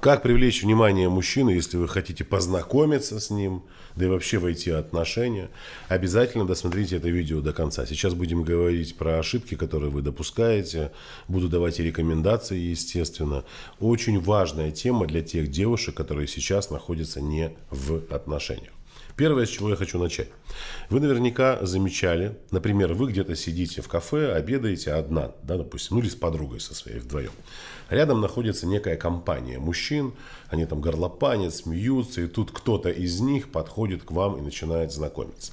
Как привлечь внимание мужчины, если вы хотите познакомиться с ним, да и вообще войти в отношения? Обязательно досмотрите это видео до конца. Сейчас будем говорить про ошибки, которые вы допускаете. Буду давать и рекомендации, естественно. Очень важная тема для тех девушек, которые сейчас находятся не в отношениях. Первое, с чего я хочу начать. Вы наверняка замечали, например, вы где-то сидите в кафе, обедаете одна, да, допустим, ну или с подругой со своей вдвоем. Рядом находится некая компания мужчин, они там горлопанят, смеются, и тут кто-то из них подходит к вам и начинает знакомиться.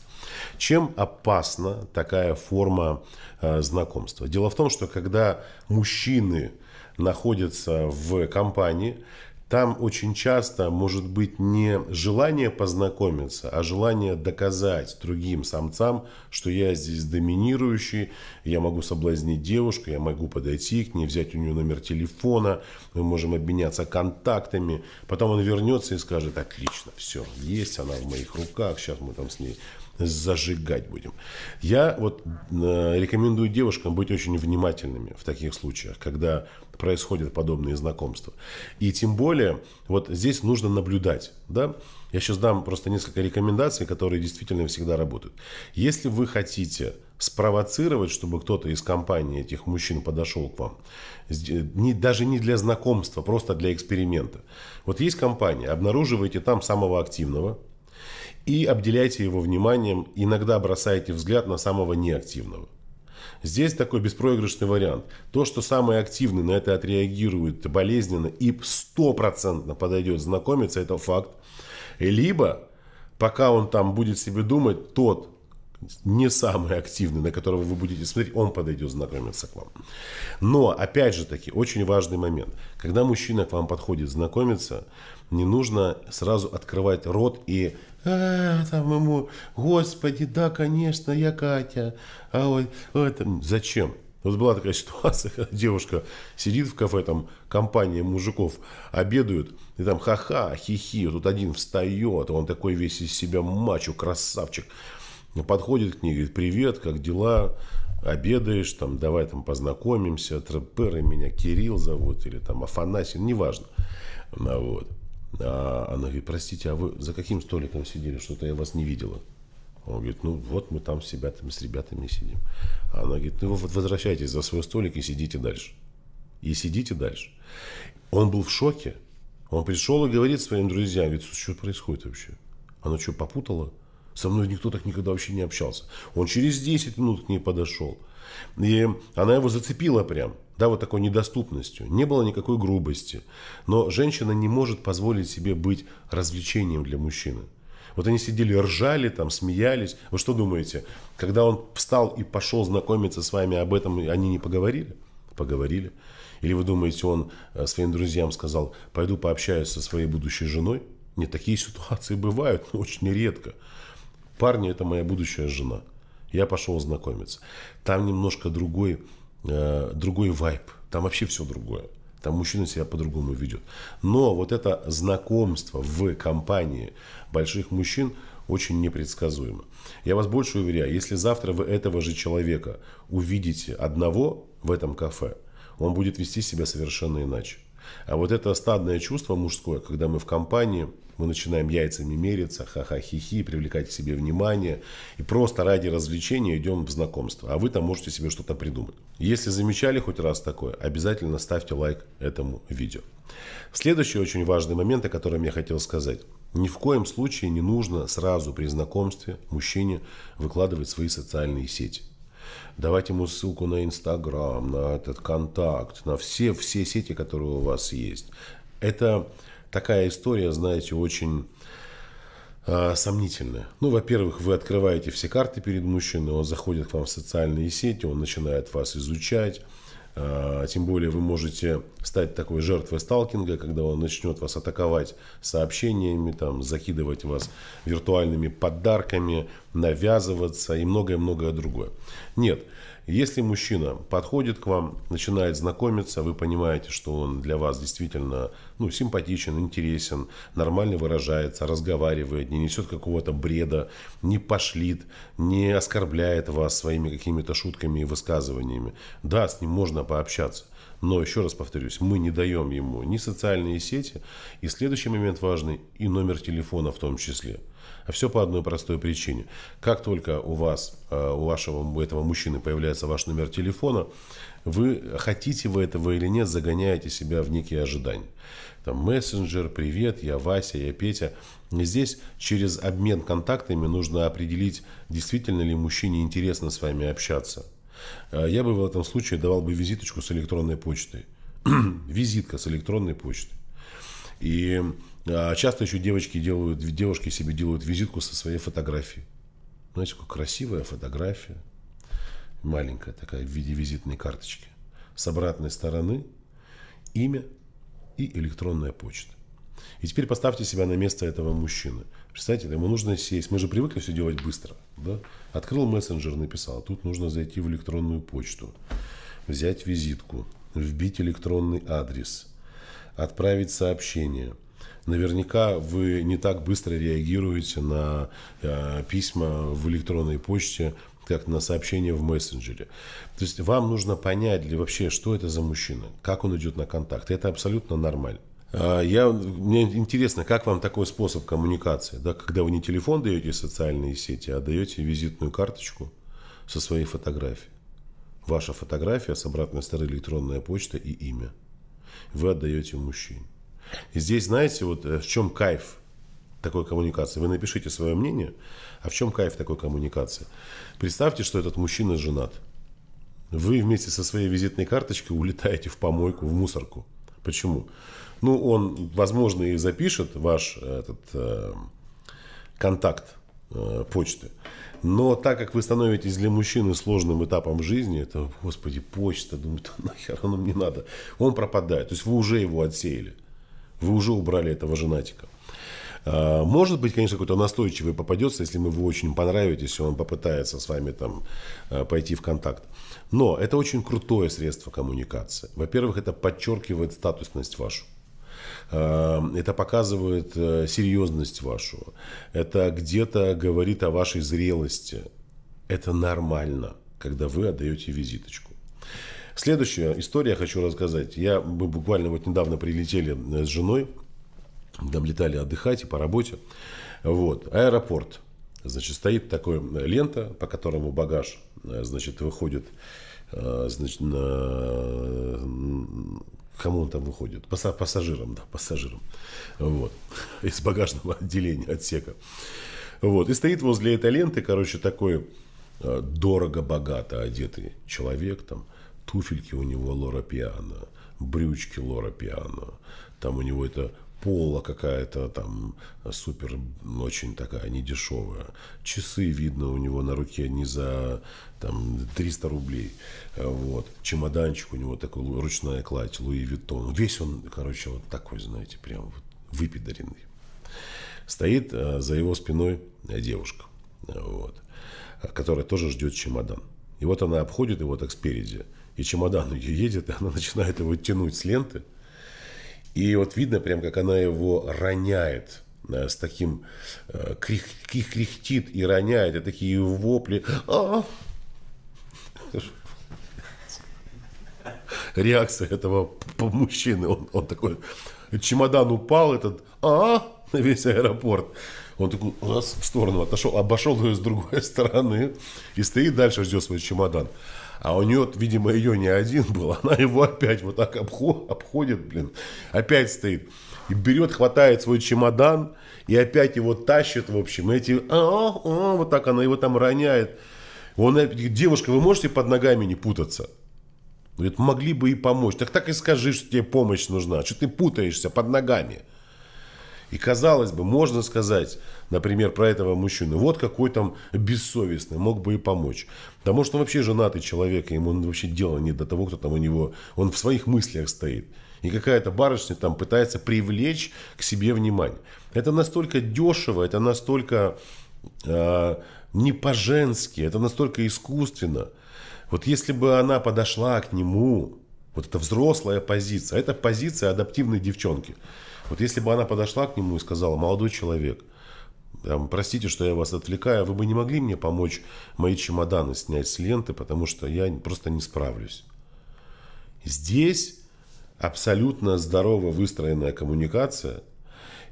Чем опасна такая форма э, знакомства? Дело в том, что когда мужчины находятся в компании, там очень часто может быть не желание познакомиться, а желание доказать другим самцам, что я здесь доминирующий, я могу соблазнить девушку, я могу подойти к ней, взять у нее номер телефона, мы можем обменяться контактами. Потом он вернется и скажет, отлично, все, есть она в моих руках, сейчас мы там с ней зажигать будем. Я вот э, рекомендую девушкам быть очень внимательными в таких случаях, когда происходят подобные знакомства. И тем более, вот здесь нужно наблюдать, да. Я сейчас дам просто несколько рекомендаций, которые действительно всегда работают. Если вы хотите спровоцировать, чтобы кто-то из компании этих мужчин подошел к вам, э, не, даже не для знакомства, просто для эксперимента. Вот есть компания, обнаруживаете там самого активного, и обделяйте его вниманием, иногда бросайте взгляд на самого неактивного. Здесь такой беспроигрышный вариант. То, что самый активный на это отреагирует болезненно и стопроцентно подойдет знакомиться, это факт. Либо, пока он там будет себе думать, тот не самый активный, на которого вы будете смотреть, он подойдет знакомиться к вам. Но, опять же таки, очень важный момент. Когда мужчина к вам подходит знакомиться, не нужно сразу открывать рот и а, там ему, господи, да, конечно, я Катя. А вот, «А это зачем? Вот была такая ситуация, когда девушка сидит в кафе, там компания мужиков обедают, и там ха-ха, хихи, вот тут один встает, он такой весь из себя мачо, красавчик. Подходит к ней, говорит, привет, как дела, обедаешь, там, давай там познакомимся, трэперы меня Кирилл зовут, или там Афанасий, неважно. Вот. А она говорит, простите, а вы за каким столиком сидели? Что-то я вас не видела. Он говорит, ну вот мы там с ребятами, с ребятами сидим. А она говорит, ну вот возвращайтесь за свой столик и сидите дальше. И сидите дальше. Он был в шоке. Он пришел и говорит своим друзьям, говорит, что происходит вообще? Она что, попутала? Со мной никто так никогда вообще не общался. Он через 10 минут к ней подошел. И она его зацепила прям да, вот такой недоступностью. Не было никакой грубости. Но женщина не может позволить себе быть развлечением для мужчины. Вот они сидели, ржали, там, смеялись. Вы что думаете, когда он встал и пошел знакомиться с вами об этом, они не поговорили? Поговорили. Или вы думаете, он э, своим друзьям сказал, пойду пообщаюсь со своей будущей женой? Нет, такие ситуации бывают, но очень редко. Парни, это моя будущая жена. Я пошел знакомиться. Там немножко другой Э, другой вайб. Там вообще все другое. Там мужчина себя по-другому ведет. Но вот это знакомство в компании больших мужчин очень непредсказуемо. Я вас больше уверяю, если завтра вы этого же человека увидите одного в этом кафе, он будет вести себя совершенно иначе. А вот это стадное чувство мужское, когда мы в компании, мы начинаем яйцами мериться, ха-ха-хи-хи, привлекать к себе внимание. И просто ради развлечения идем в знакомство. А вы там можете себе что-то придумать. Если замечали хоть раз такое, обязательно ставьте лайк этому видео. Следующий очень важный момент, о котором я хотел сказать. Ни в коем случае не нужно сразу при знакомстве мужчине выкладывать свои социальные сети давать ему ссылку на Инстаграм, на этот контакт, на все, все сети, которые у вас есть. Это такая история, знаете, очень э, сомнительная. Ну, во-первых, вы открываете все карты перед мужчиной, он заходит к вам в социальные сети, он начинает вас изучать, Э, тем более вы можете стать такой жертвой сталкинга, когда он начнет вас атаковать сообщениями, там, закидывать вас виртуальными подарками, навязываться и многое-многое другое. Нет, если мужчина подходит к вам, начинает знакомиться, вы понимаете, что он для вас действительно ну, симпатичен, интересен, нормально выражается, разговаривает, не несет какого-то бреда, не пошлит, не оскорбляет вас своими какими-то шутками и высказываниями. Да, с ним можно пообщаться. Но еще раз повторюсь, мы не даем ему ни социальные сети, и следующий момент важный, и номер телефона в том числе. А все по одной простой причине. Как только у вас, э, у вашего у этого мужчины появляется ваш номер телефона, вы, хотите вы этого или нет, загоняете себя в некие ожидания. Там мессенджер, привет, я Вася, я Петя. Здесь через обмен контактами нужно определить, действительно ли мужчине интересно с вами общаться. Э, я бы в этом случае давал бы визиточку с электронной почтой. Визитка с электронной почтой. И а, часто еще девочки делают, девушки себе делают визитку со своей фотографией. Знаете, какая красивая фотография. Маленькая такая в виде визитной карточки. С обратной стороны имя и электронная почта. И теперь поставьте себя на место этого мужчины. Представьте, ему нужно сесть. Мы же привыкли все делать быстро. Да? Открыл мессенджер, написал. Тут нужно зайти в электронную почту, взять визитку, вбить электронный адрес, отправить сообщение – Наверняка вы не так быстро реагируете на э, письма в электронной почте, как на сообщение в мессенджере. То есть вам нужно понять ли вообще, что это за мужчина, как он идет на контакт. Это абсолютно нормально. А, я, мне интересно, как вам такой способ коммуникации, да, когда вы не телефон даете социальные сети, а даете визитную карточку со своей фотографией. Ваша фотография с обратной стороны электронная почта и имя. Вы отдаете мужчине. И здесь, знаете, вот э, в чем кайф такой коммуникации? Вы напишите свое мнение, а в чем кайф такой коммуникации? Представьте, что этот мужчина женат. Вы вместе со своей визитной карточкой улетаете в помойку, в мусорку. Почему? Ну, он, возможно, и запишет ваш э, этот э, контакт э, почты. Но так как вы становитесь для мужчины сложным этапом жизни, это, господи, почта, думает, нахер оно мне надо, он пропадает. То есть вы уже его отсеяли. Вы уже убрали этого женатика. А, может быть, конечно, какой-то настойчивый попадется, если мы вы очень понравитесь, и он попытается с вами там а, пойти в контакт. Но это очень крутое средство коммуникации. Во-первых, это подчеркивает статусность вашу. А, это показывает э, серьезность вашу. Это где-то говорит о вашей зрелости. Это нормально, когда вы отдаете визиточку. Следующую историю я хочу рассказать. Я, мы буквально вот недавно прилетели э, с женой, там летали отдыхать и по работе. Вот, аэропорт. Значит, стоит такая э, лента, по которому багаж, э, значит, выходит, значит, на... Кому он там выходит? Пассажирам, да, пассажирам. Вот. Из багажного отделения, отсека. Вот. И стоит возле этой ленты, короче, такой дорого-богато одетый человек там туфельки у него Лора Пиано, брючки Лора Пиано, там у него это пола какая-то там э, супер, очень такая недешевая. Часы, видно, у него на руке не за там 300 рублей. Э, вот. Чемоданчик у него такой, ручная кладь, Луи Виттон. Весь он, короче, вот такой, знаете, прям вот выпидаренный. Стоит э, за его спиной девушка, вот, которая тоже ждет чемодан. И вот она обходит его так спереди, и чемодан ее едет, и она начинает его тянуть с ленты. И вот видно прям, как она его роняет э, с таким кряхтит э, крих, крих, и роняет, и такие вопли. А Реакция этого мужчины, он, он такой, чемодан упал, этот а, весь аэропорт. Он такой раз в сторону отошел, обошел ее с другой стороны и стоит дальше, ждет свой чемодан. А у нее, видимо, ее не один был. Она его опять вот так обходит, блин. Опять стоит. И берет, хватает свой чемодан и опять его тащит, в общем. эти, а, а, а, вот так она его там роняет. Он, девушка, вы можете под ногами не путаться? Говорит, могли бы и помочь. Так так и скажи, что тебе помощь нужна. Что ты путаешься под ногами? И казалось бы, можно сказать, например, про этого мужчину, вот какой там бессовестный, мог бы и помочь. Потому что он вообще женатый человек, и ему вообще дело не до того, кто там у него, он в своих мыслях стоит. И какая-то барышня там пытается привлечь к себе внимание. Это настолько дешево, это настолько э, не по-женски, это настолько искусственно. Вот если бы она подошла к нему, вот это взрослая позиция, это позиция адаптивной девчонки. Вот если бы она подошла к нему и сказала, молодой человек, простите, что я вас отвлекаю, а вы бы не могли мне помочь мои чемоданы снять с ленты, потому что я просто не справлюсь. Здесь абсолютно здорово выстроенная коммуникация.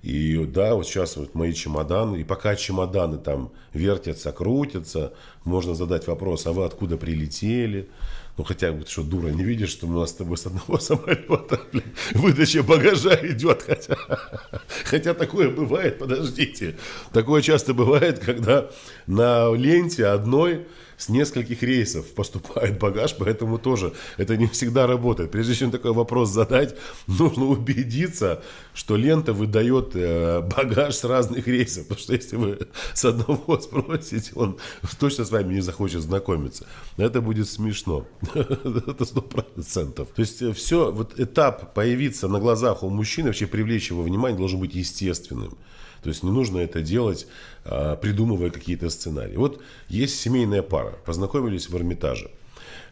И да, вот сейчас вот мои чемоданы, и пока чемоданы там вертятся, крутятся, можно задать вопрос, а вы откуда прилетели? Ну хотя бы ты что, дура, не видишь, что у нас с тобой с одного самолета блин, выдача багажа идет. Хотя, хотя такое бывает, подождите. Такое часто бывает, когда на ленте одной с нескольких рейсов поступает багаж, поэтому тоже это не всегда работает. Прежде чем такой вопрос задать, нужно убедиться, что лента выдает э, багаж с разных рейсов, потому что если вы с одного спросите, он точно с вами не захочет знакомиться. Это будет смешно. Это сто процентов. То есть э, все, вот этап появиться на глазах у мужчины, вообще привлечь его внимание, должен быть естественным. То есть не нужно это делать, а, придумывая какие-то сценарии. Вот есть семейная пара, познакомились в Эрмитаже.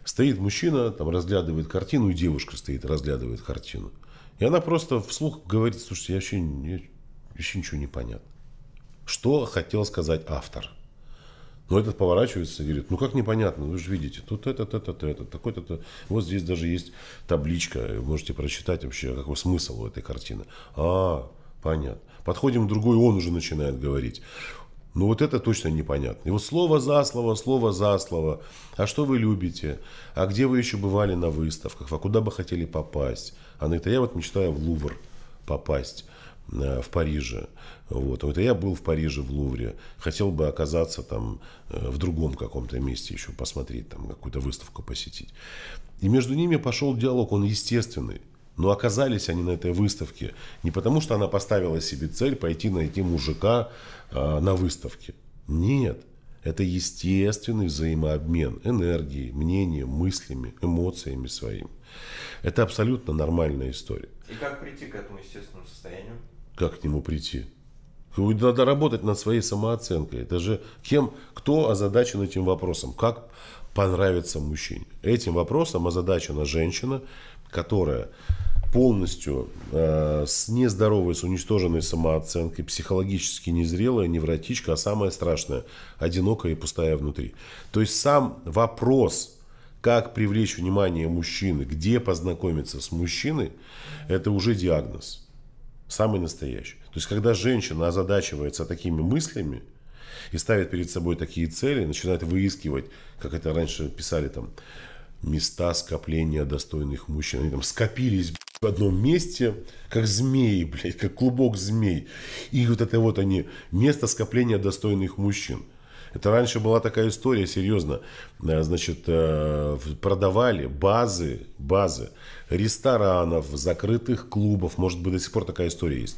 Стоит мужчина, там разглядывает картину, и девушка стоит, разглядывает картину. И она просто вслух говорит, слушайте, я вообще, я вообще ничего не понятно. Что хотел сказать автор? Но этот поворачивается и говорит, ну как непонятно, вы же видите, тут этот, этот, этот, такой-то, вот здесь даже есть табличка, можете прочитать вообще, какой смысл у этой картины. А, Понятно. Подходим к другой, он уже начинает говорить. Ну вот это точно непонятно. И вот слово за слово, слово за слово. А что вы любите? А где вы еще бывали на выставках? А куда бы хотели попасть? Она говорит, а я вот мечтаю в Лувр попасть э, в Париже. Вот. Это я был в Париже, в Лувре. Хотел бы оказаться там э, в другом каком-то месте еще, посмотреть, там какую-то выставку посетить. И между ними пошел диалог, он естественный. Но оказались они на этой выставке не потому, что она поставила себе цель пойти найти мужика э, на выставке. Нет. Это естественный взаимообмен энергии, мнением, мыслями, эмоциями своими. Это абсолютно нормальная история. И как прийти к этому естественному состоянию? Как к нему прийти? Надо работать над своей самооценкой. Это же кем, кто озадачен этим вопросом? Как понравится мужчине? Этим вопросом озадачена женщина, которая полностью э, с нездоровой, с уничтоженной самооценкой, психологически незрелая, невротичка, а самое страшное, одинокая и пустая внутри. То есть сам вопрос, как привлечь внимание мужчины, где познакомиться с мужчиной, это уже диагноз. Самый настоящий. То есть, когда женщина озадачивается такими мыслями, и ставит перед собой такие цели, начинает выискивать, как это раньше писали там, места скопления достойных мужчин. Они там скопились в одном месте, как змеи, блядь, как клубок змей. И вот это вот они, место скопления достойных мужчин. Это раньше была такая история, серьезно. Э, значит, э, продавали базы, базы ресторанов, закрытых клубов. Может быть, до сих пор такая история есть.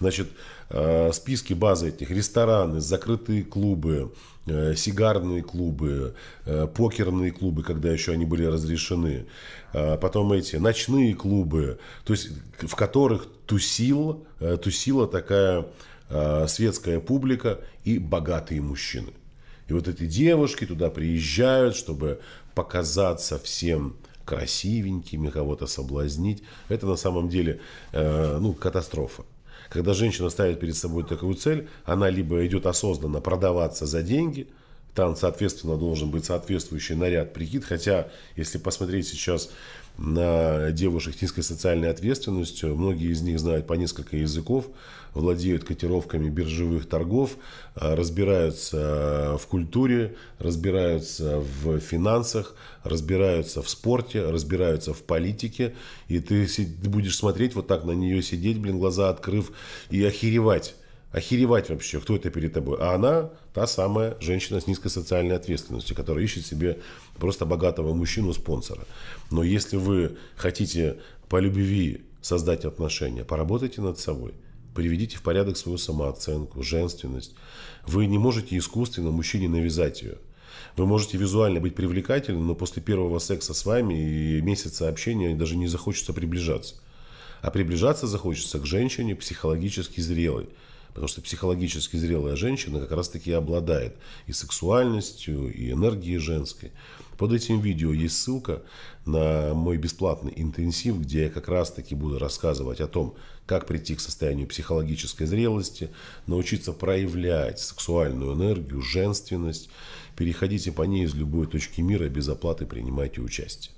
Значит, э, списки базы этих, рестораны, закрытые клубы, э, сигарные клубы, э, покерные клубы, когда еще они были разрешены, потом эти ночные клубы, то есть в которых тусил, тусила такая светская публика и богатые мужчины. И вот эти девушки туда приезжают, чтобы показаться всем красивенькими, кого-то соблазнить. Это на самом деле э, ну, катастрофа. Когда женщина ставит перед собой такую цель, она либо идет осознанно продаваться за деньги – там, соответственно, должен быть соответствующий наряд, прикид. Хотя, если посмотреть сейчас на девушек с низкой социальной ответственностью, многие из них знают по несколько языков, владеют котировками биржевых торгов, э, разбираются э, в культуре, разбираются в финансах, разбираются в спорте, разбираются в политике. И ты будешь смотреть вот так на нее сидеть, блин, глаза открыв и охеревать охеревать вообще, кто это перед тобой. А она та самая женщина с низкой социальной ответственностью, которая ищет себе просто богатого мужчину-спонсора. Но если вы хотите по любви создать отношения, поработайте над собой. Приведите в порядок свою самооценку, женственность. Вы не можете искусственно мужчине навязать ее. Вы можете визуально быть привлекательным, но после первого секса с вами и месяца общения даже не захочется приближаться. А приближаться захочется к женщине психологически зрелой, Потому что психологически зрелая женщина как раз-таки обладает и сексуальностью, и энергией женской. Под этим видео есть ссылка на мой бесплатный интенсив, где я как раз-таки буду рассказывать о том, как прийти к состоянию психологической зрелости, научиться проявлять сексуальную энергию, женственность. Переходите по ней из любой точки мира без оплаты, принимайте участие.